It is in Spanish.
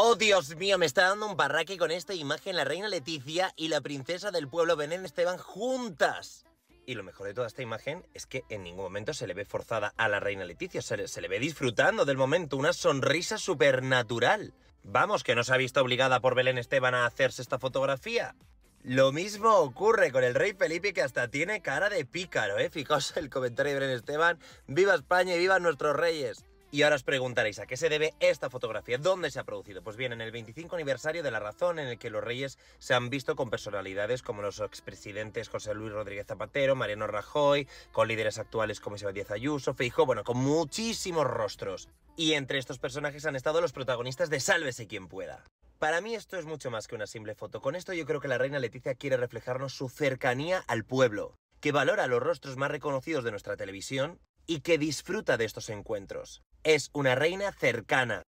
Oh, Dios mío, me está dando un barraque con esta imagen la reina Leticia y la princesa del pueblo Belén Esteban juntas. Y lo mejor de toda esta imagen es que en ningún momento se le ve forzada a la reina Leticia, se le, ve disfrutando del momento, una sonrisa supernatural. Vamos, que no se ha visto obligada por Belén Esteban a hacerse esta fotografía. Lo mismo ocurre con el rey Felipe que hasta tiene cara de pícaro, ¿eh? Fijaos el comentario de Belén Esteban, viva España y viva nuestros reyes. Y ahora os preguntaréis, ¿a qué se debe esta fotografía? ¿Dónde se ha producido? Pues bien, en el 25 aniversario de La Razón, en el que los reyes se han visto con personalidades como los expresidentes José Luis Rodríguez Zapatero, Mariano Rajoy, con líderes actuales como Isabel Díaz Ayuso, Feijóo, bueno, con muchísimos rostros. Y entre estos personajes han estado los protagonistas de Sálvese quien pueda. Para mí esto es mucho más que una simple foto. Con esto yo creo que la reina Leticia quiere reflejarnos su cercanía al pueblo que valora los rostros más reconocidos de nuestra televisión y que disfruta de estos encuentros. Es una reina cercana.